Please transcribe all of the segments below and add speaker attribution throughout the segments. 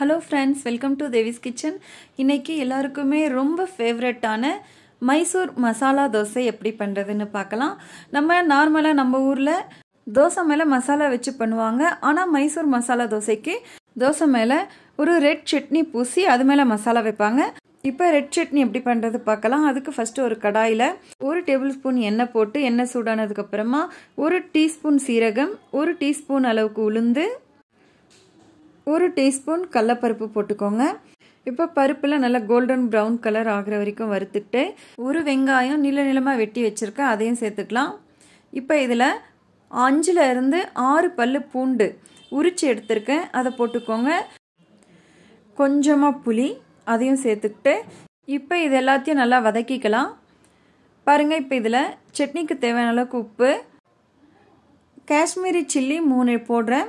Speaker 1: hello friends welcome to Devi's kitchen இன்னைக்கு எல்லாருக்குமே ரொம்ப ஃபேவரட்டான மைசூர் மசாலா தோசை எப்படி பண்ணுறதுன்னு பார்க்கலாம் நம்ம நார்மலாக நம்ம ஊரில் தோசை மேலே மசாலா வச்சு பண்ணுவாங்க ஆனால் மைசூர் மசாலா தோசைக்கு தோசை மேலே ஒரு ரெட் சட்னி பூசி அது மேலே மசாலா வைப்பாங்க இப்போ ரெட் சட்னி எப்படி பண்ணுறது பார்க்கலாம் அதுக்கு ஃபஸ்ட்டு ஒரு கடாயில் ஒரு டேபிள் ஸ்பூன் எண்ணெய் போட்டு எண்ணெய் சூடானதுக்கப்புறமா ஒரு டீஸ்பூன் சீரகம் ஒரு டீஸ்பூன் அளவுக்கு உளுந்து ஒரு டீஸ்பூன் கடலப்பருப்பு போட்டுக்கோங்க இப்போ பருப்பில் நல்லா கோல்டன் ப்ரௌன் கலர் ஆகிற வரைக்கும் வறுத்துட்டு ஒரு வெங்காயம் நீள நீளமாக வெட்டி வச்சுருக்கேன் அதையும் சேர்த்துக்கலாம் இப்போ இதில் அஞ்சில் இருந்து ஆறு பல் பூண்டு உரித்து எடுத்திருக்கேன் அதை போட்டுக்கோங்க கொஞ்சமாக புளி அதையும் சேர்த்துக்கிட்டு இப்போ இது எல்லாத்தையும் நல்லா வதக்கிக்கலாம் பாருங்கள் இப்போ இதில் சட்னிக்கு தேவையான அளவுக்கு உப்பு காஷ்மீரி சில்லி மூணு போடுறேன்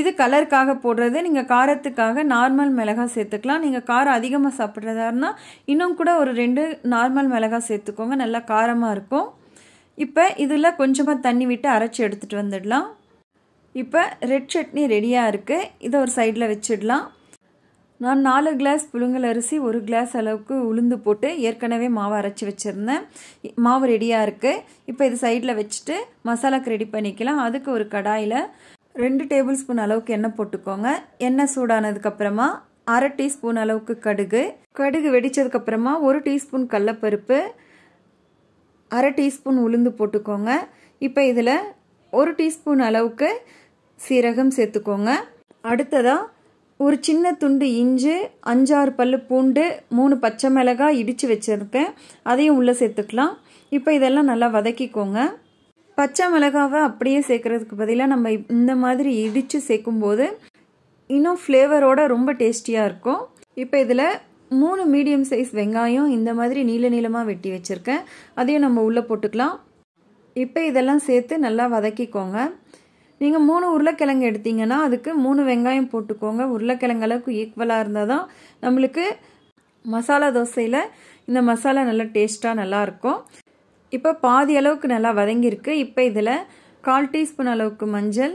Speaker 1: இது கலருக்காக போடுறது நீங்கள் காரத்துக்காக நார்மல் மிளகாய் சேர்த்துக்கலாம் நீங்கள் காரம் அதிகமாக இருந்தால் இன்னும் கூட ஒரு ரெண்டு நார்மல் மிளகாய் சேர்த்துக்கோங்க நல்லா காரமாக இருக்கும் இப்போ இதில் கொஞ்சமாக தண்ணி விட்டு அரைச்சி எடுத்துகிட்டு வந்துடலாம் இப்போ ரெட் சட்னி ரெடியாக இருக்குது இதை ஒரு சைடில் வச்சிடலாம் நான் நாலு கிளாஸ் புழுங்கல் அரிசி ஒரு கிளாஸ் அளவுக்கு உளுந்து போட்டு ஏற்கனவே மாவை அரைச்சி வச்சுருந்தேன் மாவு ரெடியாக இருக்குது இப்போ இது சைடில் வச்சுட்டு மசாலாக்கு ரெடி பண்ணிக்கலாம் அதுக்கு ஒரு கடாயில் ரெண்டு டேபிள் ஸ்பூன் அளவுக்கு எண்ணெய் போட்டுக்கோங்க எண்ணெய் சூடானதுக்கப்புறமா அரை டீஸ்பூன் அளவுக்கு கடுகு கடுகு அப்புறமா ஒரு டீஸ்பூன் கடலப்பருப்பு அரை டீஸ்பூன் உளுந்து போட்டுக்கோங்க இப்போ இதில் ஒரு டீஸ்பூன் அளவுக்கு சீரகம் சேர்த்துக்கோங்க அடுத்ததாக ஒரு சின்ன துண்டு இஞ்சி அஞ்சாறு பல் பூண்டு மூணு பச்சை மிளகாய் இடித்து வச்சுருக்கேன் அதையும் உள்ளே சேர்த்துக்கலாம் இப்போ இதெல்லாம் நல்லா வதக்கிக்கோங்க பச்சை மிளகாவை அப்படியே சேர்க்கறதுக்கு பதிலாக நம்ம இந்த மாதிரி இடித்து சேர்க்கும்போது இன்னும் ஃப்ளேவரோட ரொம்ப டேஸ்டியாக இருக்கும் இப்போ இதில் மூணு மீடியம் சைஸ் வெங்காயம் இந்த மாதிரி நீள நீளமாக வெட்டி வச்சுருக்கேன் அதையும் நம்ம உள்ளே போட்டுக்கலாம் இப்போ இதெல்லாம் சேர்த்து நல்லா வதக்கிக்கோங்க நீங்கள் மூணு உருளைக்கிழங்கு எடுத்தீங்கன்னா அதுக்கு மூணு வெங்காயம் போட்டுக்கோங்க உருளைக்கிழங்கு அளவுக்கு ஈக்குவலாக இருந்தால் தான் நம்மளுக்கு மசாலா தோசையில் இந்த மசாலா நல்லா டேஸ்ட்டாக நல்லாயிருக்கும் இப்போ பாதி அளவுக்கு நல்லா வதங்கியிருக்கு இப்போ இதில் கால் டீஸ்பூன் அளவுக்கு மஞ்சள்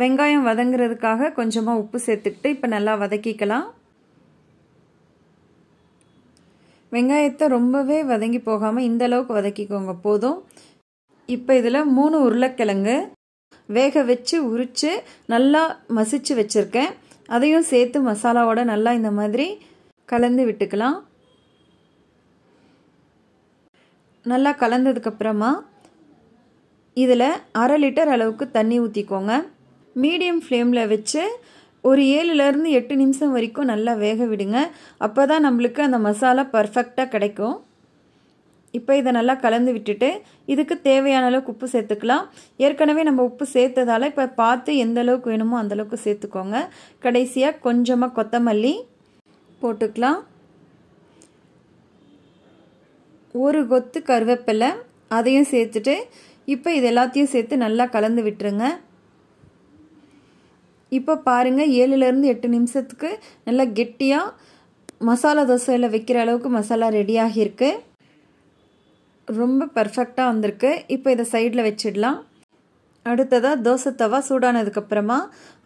Speaker 1: வெங்காயம் வதங்குறதுக்காக கொஞ்சமாக உப்பு சேர்த்துக்கிட்டு இப்போ நல்லா வதக்கிக்கலாம் வெங்காயத்தை ரொம்பவே வதங்கி போகாமல் இந்த அளவுக்கு வதக்கிக்கோங்க போதும் இப்போ இதில் மூணு உருளைக்கிழங்கு வேக வச்சு உரித்து நல்லா மசிச்சு வச்சுருக்கேன் அதையும் சேர்த்து மசாலாவோட நல்லா இந்த மாதிரி கலந்து விட்டுக்கலாம் நல்லா கலந்ததுக்கப்புறமா இதில் அரை லிட்டர் அளவுக்கு தண்ணி ஊற்றிக்கோங்க மீடியம் ஃப்ளேமில் வச்சு ஒரு ஏழுலேருந்து எட்டு நிமிஷம் வரைக்கும் நல்லா வேக விடுங்க அப்போ தான் நம்மளுக்கு அந்த மசாலா பர்ஃபெக்டாக கிடைக்கும் இப்போ இதை நல்லா கலந்து விட்டுட்டு இதுக்கு தேவையான அளவுக்கு உப்பு சேர்த்துக்கலாம் ஏற்கனவே நம்ம உப்பு சேர்த்ததால் இப்போ பார்த்து எந்த அளவுக்கு வேணுமோ அந்தளவுக்கு சேர்த்துக்கோங்க கடைசியாக கொஞ்சமாக கொத்தமல்லி போட்டுக்கலாம் ஒரு கொத்து கருவேப்பிலை அதையும் சேர்த்துட்டு இப்போ இது எல்லாத்தையும் சேர்த்து நல்லா கலந்து விட்டுருங்க இப்போ பாருங்கள் ஏழுலேருந்து எட்டு நிமிஷத்துக்கு நல்லா கெட்டியாக மசாலா தோசையில் வைக்கிற அளவுக்கு மசாலா ரெடியாகியிருக்கு ரொம்ப பர்ஃபெக்டாக வந்திருக்கு இப்போ இதை சைடில் வச்சிடலாம் அடுத்ததாக தோசை தவா சூடானதுக்கப்புறமா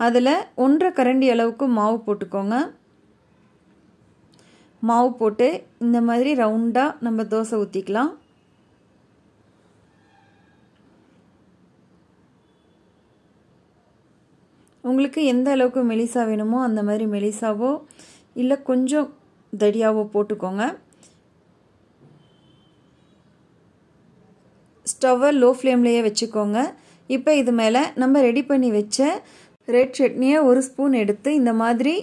Speaker 1: அதில் ஒன்றரை கரண்டி அளவுக்கு மாவு போட்டுக்கோங்க மாவு போட்டு இந்த மாதிரி ரவுண்டாக நம்ம தோசை ஊற்றிக்கலாம் உங்களுக்கு எந்த அளவுக்கு மெலிசா வேணுமோ அந்த மாதிரி மெலிசாவோ இல்லை கொஞ்சம் தடியாவோ போட்டுக்கோங்க ஸ்டவ்வை லோ ஃப்ளேம்லேயே வச்சுக்கோங்க இப்போ இது மேலே நம்ம ரெடி பண்ணி வச்ச ரெட் சட்னியை ஒரு ஸ்பூன் எடுத்து இந்த மாதிரி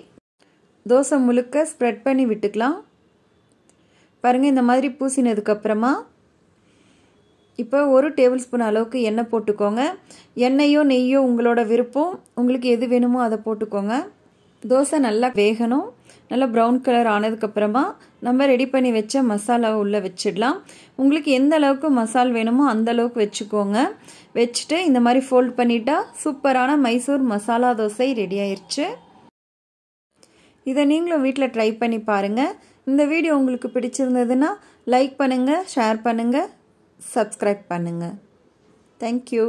Speaker 1: தோசை முழுக்க ஸ்ப்ரெட் பண்ணி விட்டுக்கலாம் பாருங்கள் இந்த மாதிரி பூசினதுக்கப்புறமா இப்போ ஒரு டேபிள் ஸ்பூன் அளவுக்கு எண்ணெய் போட்டுக்கோங்க எண்ணெயோ நெய்யோ உங்களோட விருப்பம் உங்களுக்கு எது வேணுமோ அதை போட்டுக்கோங்க தோசை நல்லா வேகணும் நல்லா ப்ரௌன் கலர் ஆனதுக்கப்புறமா நம்ம ரெடி பண்ணி வச்ச மசாலாவை உள்ளே வச்சிடலாம் உங்களுக்கு எந்த அளவுக்கு மசால் வேணுமோ அந்த அளவுக்கு வச்சுக்கோங்க வச்சுட்டு இந்த மாதிரி ஃபோல்ட் பண்ணிட்டா சூப்பரான மைசூர் மசாலா தோசை ரெடி ஆயிடுச்சு இதை நீங்களும் வீட்டில் ட்ரை பண்ணி பாருங்கள் இந்த வீடியோ உங்களுக்கு பிடிச்சிருந்ததுன்னா லைக் பண்ணுங்கள் ஷேர் பண்ணுங்கள் சப்ஸ்கிரைப் பண்ணுங்கள் தேங்க்யூ